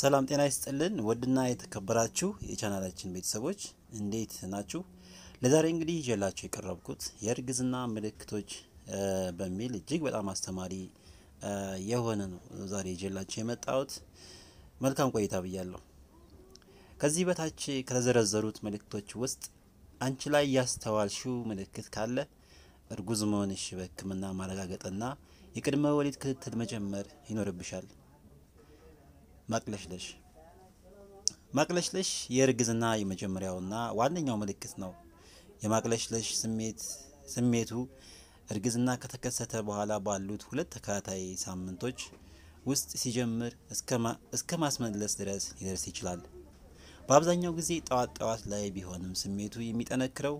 ሰላም ጤና ይስጥልን ወድና የተከበራችሁ የቻናላችን ቤተሰቦች እንዴት ናችሁ? ለዛሬ እንግዲህ ይዤላችሁ የቀረብኩት የእርግዝና ምልክቶች በሚል እጅግ በጣም አስተማሪ የሆነ ነው ዛሬ ይዤላችሁ የመጣሁት። መልካም ቆይታ ብያለሁ። ከዚህ በታች ከተዘረዘሩት ምልክቶች ውስጥ አንቺ ላይ ያስተዋልሽው ምልክት ካለ እርጉዝ መሆንሽ በሕክምና ማረጋገጥና የቅድመ ወሊድ ክትትል መጀመር ይኖርብሻል። መቅለሽለሽ መቅለሽለሽ የእርግዝና የመጀመሪያውና ዋነኛው ምልክት ነው። የማቅለሽለሽ ስሜት ስሜቱ እርግዝና ከተከሰተ በኋላ ባሉት ሁለት ተከታታይ ሳምንቶች ውስጥ ሲጀምር እስከ ማስመለስ ድረስ ሊደርስ ይችላል። በአብዛኛው ጊዜ ጠዋት ጠዋት ላይ ቢሆንም ስሜቱ የሚጠነክረው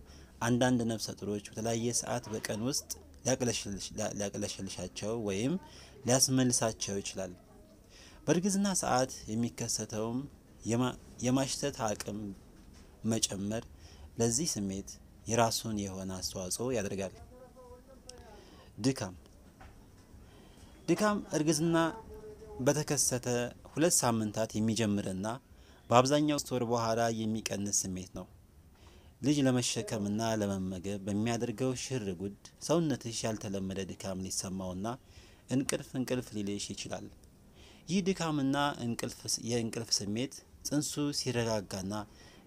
አንዳንድ ነፍሰ ጡሮች በተለያየ ሰዓት በቀን ውስጥ ሊያቅለሽልሻቸው ወይም ሊያስመልሳቸው ይችላል። በእርግዝና ሰዓት የሚከሰተውም የማሽተት አቅም መጨመር ለዚህ ስሜት የራሱን የሆነ አስተዋጽኦ ያደርጋል። ድካም ድካም እርግዝና በተከሰተ ሁለት ሳምንታት የሚጀምርና በአብዛኛው ስቶር ወር በኋላ የሚቀንስ ስሜት ነው። ልጅ ለመሸከምና ለመመገብ በሚያደርገው ሽር ጉድ ሰውነትሽ ያልተለመደ ድካም ሊሰማውና እንቅልፍ እንቅልፍ ሊልሽ ይችላል። ይህ ድካምና የእንቅልፍ ስሜት ጽንሱ ሲረጋጋና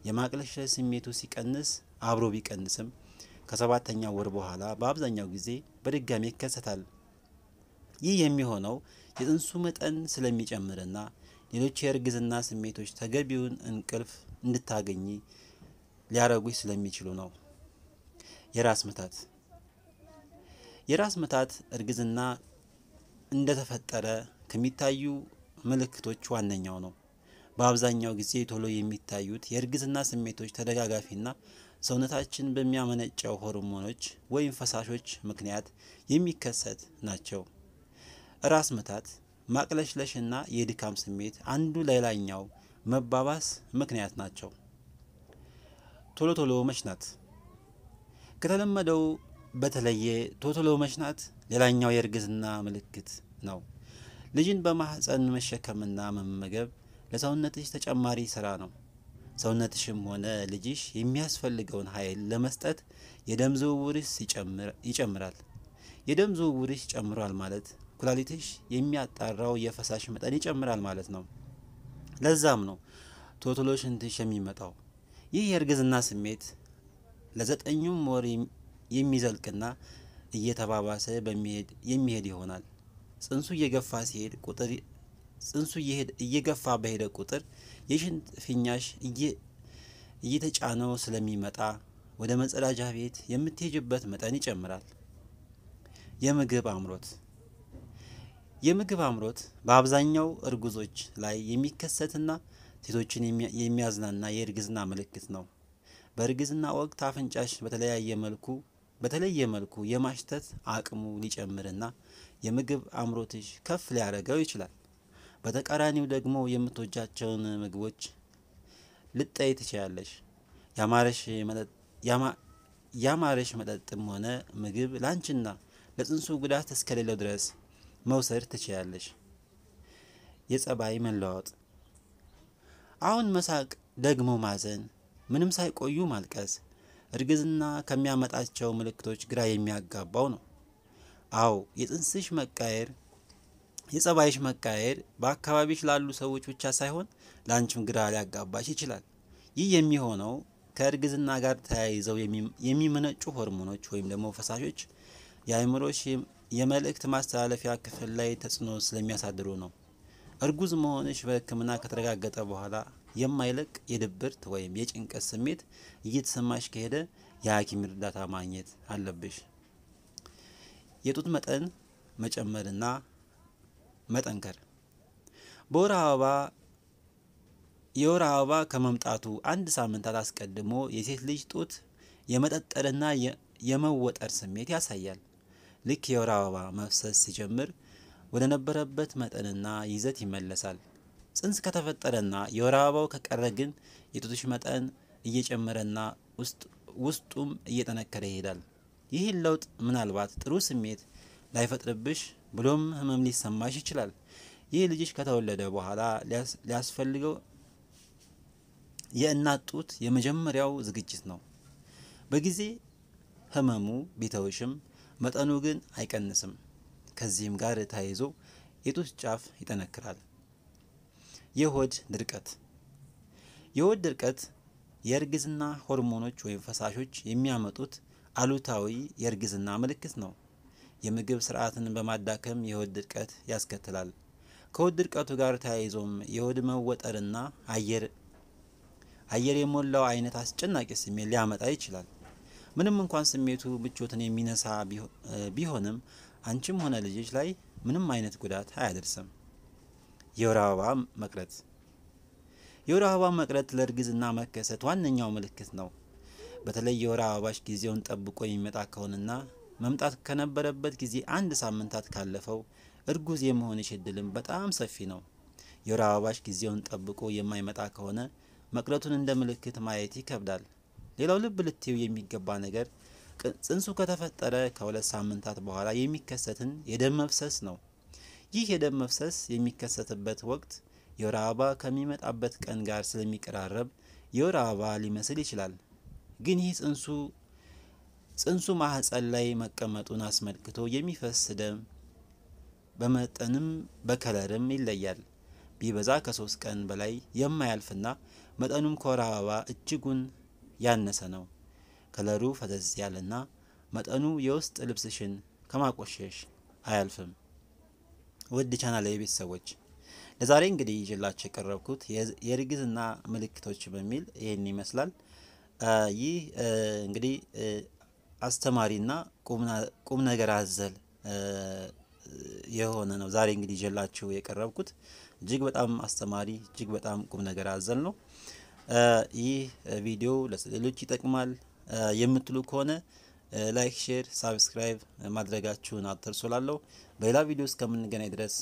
የማቅለሸ ስሜቱ ሲቀንስ አብሮ ቢቀንስም ከሰባተኛ ወር በኋላ በአብዛኛው ጊዜ በድጋሚ ይከሰታል። ይህ የሚሆነው የጽንሱ መጠን ስለሚጨምርና ሌሎች የእርግዝና ስሜቶች ተገቢውን እንቅልፍ እንድታገኝ ሊያረጉች ስለሚችሉ ነው። የራስ ምታት የራስ ምታት እርግዝና እንደተፈጠረ ከሚታዩ ምልክቶች ዋነኛው ነው። በአብዛኛው ጊዜ ቶሎ የሚታዩት የእርግዝና ስሜቶች ተደጋጋፊና ሰውነታችን በሚያመነጨው ሆርሞኖች ወይም ፈሳሾች ምክንያት የሚከሰት ናቸው። ራስ ምታት፣ ማቅለሽለሽና የድካም ስሜት አንዱ ለሌላኛው መባባስ ምክንያት ናቸው። ቶሎ ቶሎ መሽናት ከተለመደው በተለየ ቶሎ ቶሎ መሽናት ሌላኛው የእርግዝና ምልክት ነው። ልጅን በማህፀን መሸከምና መመገብ ለሰውነትሽ ተጨማሪ ስራ ነው። ሰውነትሽም ሆነ ልጅሽ የሚያስፈልገውን ኃይል ለመስጠት የደም ዝውውርሽ ይጨምራል። የደም ዝውውርሽ ጨምሯል ማለት ኩላሊትሽ የሚያጣራው የፈሳሽ መጠን ይጨምራል ማለት ነው። ለዛም ነው ቶቶሎ ሽንትሽ የሚመጣው። ይህ የእርግዝና ስሜት ለዘጠኙም ወር የሚዘልቅና እየተባባሰ የሚሄድ ይሆናል። ጽንሱ እየገፋ ሲሄድ ቁጥር ጽንሱ እየገፋ በሄደ ቁጥር የሽንት ፊኛሽ እየተጫነው ስለሚመጣ ወደ መጸዳጃ ቤት የምትሄጅበት መጠን ይጨምራል። የምግብ አምሮት የምግብ አምሮት በአብዛኛው እርጉዞች ላይ የሚከሰትና ሴቶችን የሚያዝናና የእርግዝና ምልክት ነው። በእርግዝና ወቅት አፍንጫሽ በተለያየ መልኩ በተለየ መልኩ የማሽተት አቅሙ ሊጨምርና የምግብ አምሮትሽ ከፍ ሊያደርገው ይችላል። በተቃራኒው ደግሞ የምትወጃቸውን ምግቦች ልጠይ ትችላለሽ። ያማረሽ መጠጥም ሆነ ምግብ ላንችና ለጽንሱ ጉዳት እስከሌለው ድረስ መውሰድ ትችላለሽ። የጸባይ መለዋወጥ አሁን መሳቅ ደግሞ ማዘን፣ ምንም ሳይቆዩ ማልቀስ እርግዝና ከሚያመጣቸው ምልክቶች ግራ የሚያጋባው ነው። አዎ የጽንስሽ መቃየር፣ የጸባይሽ መቃየር በአካባቢሽ ላሉ ሰዎች ብቻ ሳይሆን ለአንቺም ግራ ሊያጋባሽ ይችላል። ይህ የሚሆነው ከእርግዝና ጋር ተያይዘው የሚመነጩ ሆርሞኖች ወይም ደግሞ ፈሳሾች የአእምሮሽ የመልእክት ማስተላለፊያ ክፍል ላይ ተጽዕኖ ስለሚያሳድሩ ነው። እርጉዝ መሆንሽ በሕክምና ከተረጋገጠ በኋላ የማይለቅ የድብርት ወይም የጭንቀት ስሜት እየተሰማሽ ከሄደ የሐኪም እርዳታ ማግኘት አለብሽ። የጡት መጠን መጨመርና መጠንከር በወር አበባ የወር አበባ ከመምጣቱ አንድ ሳምንታት አስቀድሞ የሴት ልጅ ጡት የመጠጠርና የመወጠር ስሜት ያሳያል። ልክ የወር አበባ መፍሰስ ሲጀምር ወደ ነበረበት መጠንና ይዘት ይመለሳል። ጽንስ ከተፈጠረና የወር አበባው ከቀረ ግን የጡትሽ መጠን እየጨመረና ውስጡም እየጠነከረ ይሄዳል። ይህን ለውጥ ምናልባት ጥሩ ስሜት ላይፈጥርብሽ ብሎም ህመም ሊሰማሽ ይችላል። ይህ ልጅሽ ከተወለደ በኋላ ሊያስፈልገው የእናት ጡት የመጀመሪያው ዝግጅት ነው። በጊዜ ህመሙ ቢተውሽም መጠኑ ግን አይቀንስም። ከዚህም ጋር ተያይዞ የጡት ጫፍ ይጠነክራል። የሆድ ድርቀት የሆድ ድርቀት የእርግዝና ሆርሞኖች ወይም ፈሳሾች የሚያመጡት አሉታዊ የእርግዝና ምልክት ነው። የምግብ ስርዓትን በማዳከም የሆድ ድርቀት ያስከትላል። ከሆድ ድርቀቱ ጋር ተያይዞም የሆድ መወጠርና አየር አየር የሞላው አይነት አስጨናቂ ስሜት ሊያመጣ ይችላል። ምንም እንኳን ስሜቱ ምቾትን የሚነሳ ቢሆንም አንቺም ሆነ ልጆች ላይ ምንም አይነት ጉዳት አያደርስም። የወር አበባ መቅረት የወር አበባ መቅረት ለእርግዝና መከሰት ዋነኛው ምልክት ነው። በተለይ የወር አበባሽ ጊዜውን ጠብቆ የሚመጣ ከሆነና መምጣት ከነበረበት ጊዜ አንድ ሳምንታት ካለፈው እርጉዝ የመሆንሽ እድልም በጣም ሰፊ ነው። የወር አበባሽ ጊዜውን ጠብቆ የማይመጣ ከሆነ መቅረቱን እንደ ምልክት ማየት ይከብዳል። ሌላው ልብ ልትዩ የሚገባ ነገር ጽንሱ ከተፈጠረ ከሁለት ሳምንታት በኋላ የሚከሰትን የደም መፍሰስ ነው። ይህ የደም መፍሰስ የሚከሰትበት ወቅት የወር አበባ ከሚመጣበት ቀን ጋር ስለሚቀራረብ የወር አበባ ሊመስል ይችላል። ግን ይህ ጽንሱ ጽንሱ ማህፀን ላይ መቀመጡን አስመልክቶ የሚፈስ ደም በመጠንም በከለርም ይለያል። ቢበዛ ከሶስት ቀን በላይ የማያልፍና መጠኑም ከወር አበባ እጅጉን ያነሰ ነው። ከለሩ ፈዘዝ ያለና መጠኑ የውስጥ ልብስሽን ከማቆሸሽ አያልፍም። ውድ ቻናል የቤተሰቦች ለዛሬ እንግዲህ ይዤላችሁ የቀረብኩት የእርግዝና ምልክቶች በሚል ይህን ይመስላል። ይህ እንግዲህ አስተማሪና ቁም ነገር አዘል የሆነ ነው። ዛሬ እንግዲህ ይዤላችሁ የቀረብኩት እጅግ በጣም አስተማሪ፣ እጅግ በጣም ቁም ነገር አዘል ነው። ይህ ቪዲዮ ለሌሎች ይጠቅማል የምትሉ ከሆነ ላይክ፣ ሼር፣ ሳብስክራይብ ማድረጋችሁን አትርሱ። ላለው በሌላ ቪዲዮ እስከምንገናኝ ድረስ